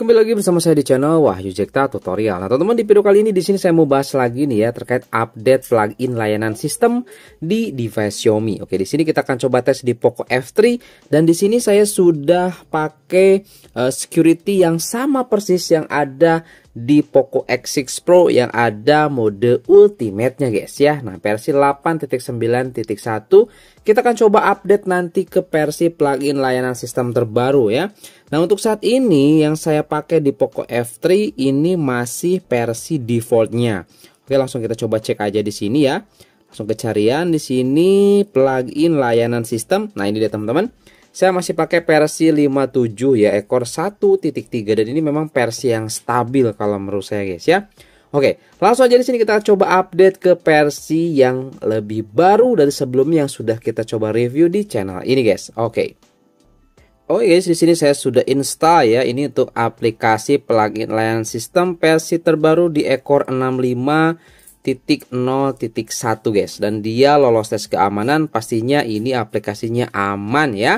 Kembali lagi bersama saya di channel Wahyu Jekta Tutorial. Nah, teman-teman di video kali ini di sini saya mau bahas lagi nih ya terkait update plugin layanan sistem di device Xiaomi. Oke, di sini kita akan coba tes di Poco F3 dan di sini saya sudah pakai uh, security yang sama persis yang ada di Poco X6 Pro yang ada mode ultimate-nya guys ya. Nah, versi 8.9.1 kita akan coba update nanti ke versi plugin layanan sistem terbaru ya. Nah, untuk saat ini yang saya pakai di Poco F3 ini masih versi defaultnya. Oke, langsung kita coba cek aja di sini ya. Langsung ke carian di sini plugin layanan sistem. Nah, ini dia teman-teman. Saya masih pakai versi 57 ya, ekor 1.3 dan ini memang versi yang stabil kalau menurut saya guys ya. Oke, langsung aja di sini kita coba update ke versi yang lebih baru dari sebelumnya yang sudah kita coba review di channel ini guys. Oke. Oke guys, di sini saya sudah install ya. Ini untuk aplikasi plugin layanan sistem versi terbaru di ekor 65 1.0.1 guys dan dia lolos tes keamanan pastinya ini aplikasinya aman ya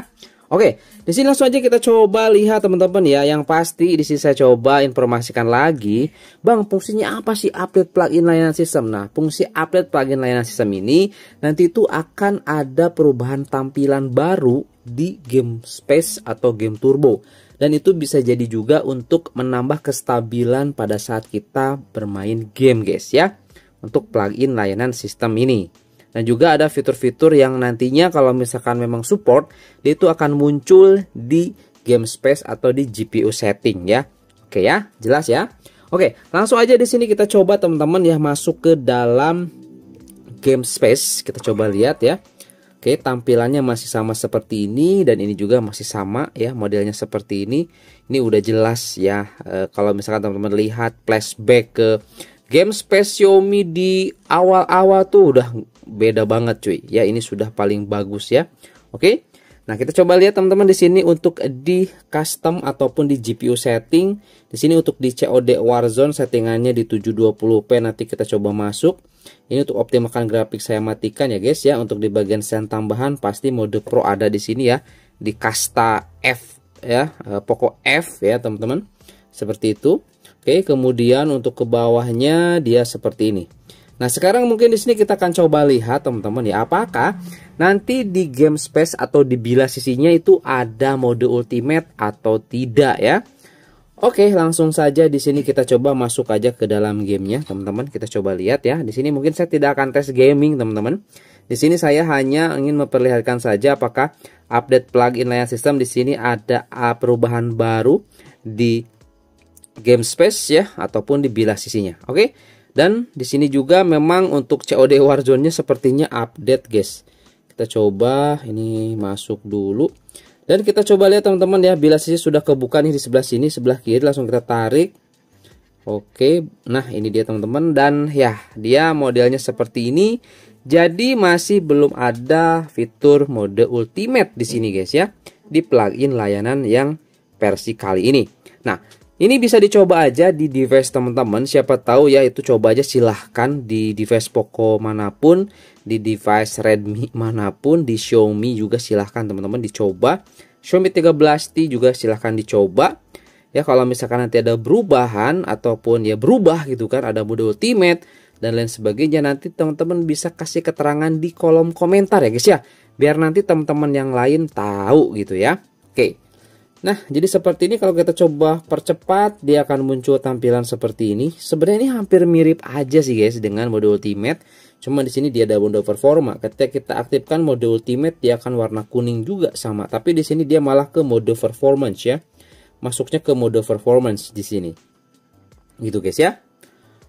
Oke, di sini langsung aja kita coba lihat teman-teman ya. Yang pasti di sini saya coba informasikan lagi, Bang, fungsinya apa sih update plugin layanan sistem? Nah, fungsi update plugin layanan sistem ini nanti itu akan ada perubahan tampilan baru di game space atau game turbo. Dan itu bisa jadi juga untuk menambah kestabilan pada saat kita bermain game, guys ya untuk plugin layanan sistem ini. Dan juga ada fitur-fitur yang nantinya kalau misalkan memang support, dia itu akan muncul di game space atau di GPU setting ya. Oke ya, jelas ya. Oke, langsung aja di sini kita coba teman-teman ya masuk ke dalam game space. Kita coba lihat ya. Oke, tampilannya masih sama seperti ini dan ini juga masih sama ya modelnya seperti ini. Ini udah jelas ya. E, kalau misalkan teman-teman lihat flashback ke Game space Xiaomi di awal-awal tuh udah beda banget cuy. Ya ini sudah paling bagus ya. Oke. Nah, kita coba lihat teman-teman di sini untuk di custom ataupun di GPU setting. Di sini untuk di COD Warzone settingannya di 720p nanti kita coba masuk. Ini untuk optimalkan grafik saya matikan ya guys ya. Untuk di bagian sen tambahan pasti mode pro ada di sini ya. Di kasta F ya, eh, pokok F ya teman-teman seperti itu. Oke, kemudian untuk ke bawahnya dia seperti ini. Nah, sekarang mungkin di sini kita akan coba lihat teman-teman ya, apakah nanti di game space atau di bila sisinya itu ada mode ultimate atau tidak ya. Oke, langsung saja di sini kita coba masuk aja ke dalam gamenya, teman-teman. Kita coba lihat ya. Di sini mungkin saya tidak akan tes gaming, teman-teman. Di sini saya hanya ingin memperlihatkan saja apakah update plugin layar sistem di sini ada ah, perubahan baru di game space ya ataupun di bilah sisinya. Oke. Okay? Dan di sini juga memang untuk COD Warzone-nya sepertinya update, guys. Kita coba ini masuk dulu. Dan kita coba lihat teman-teman ya, bila sisi sudah kebuka nih di sebelah sini, sebelah kiri langsung kita tarik. Oke, nah ini dia teman-teman dan ya, dia modelnya seperti ini. Jadi masih belum ada fitur mode ultimate di sini guys ya, di plugin layanan yang versi kali ini. Nah, ini bisa dicoba aja di device teman-teman, siapa tahu ya itu coba aja silahkan di device Poco manapun, di device Redmi manapun, di Xiaomi juga silahkan teman-teman dicoba. Xiaomi 13T juga silahkan dicoba. Ya kalau misalkan nanti ada perubahan ataupun ya berubah gitu kan, ada mode ultimate dan lain sebagainya nanti teman-teman bisa kasih keterangan di kolom komentar ya guys ya. Biar nanti teman-teman yang lain tahu gitu ya. Oke. Nah, jadi seperti ini kalau kita coba percepat, dia akan muncul tampilan seperti ini. Sebenarnya ini hampir mirip aja sih guys dengan mode ultimate. Cuma di sini dia ada mode performa. Ketika kita aktifkan mode ultimate, dia akan warna kuning juga sama. Tapi di sini dia malah ke mode performance ya. Masuknya ke mode performance di sini. Gitu guys ya.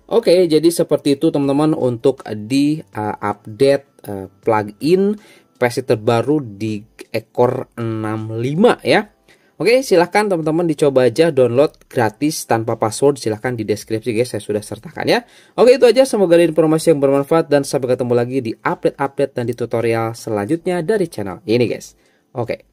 Oke, jadi seperti itu teman-teman untuk di uh, update uh, plugin versi terbaru di ekor 65 ya. Oke, silahkan teman-teman dicoba aja download gratis tanpa password. Silahkan di deskripsi guys, saya sudah sertakan ya. Oke, itu aja. Semoga ada informasi yang bermanfaat dan sampai ketemu lagi di update-update dan di tutorial selanjutnya dari channel ini guys. Oke.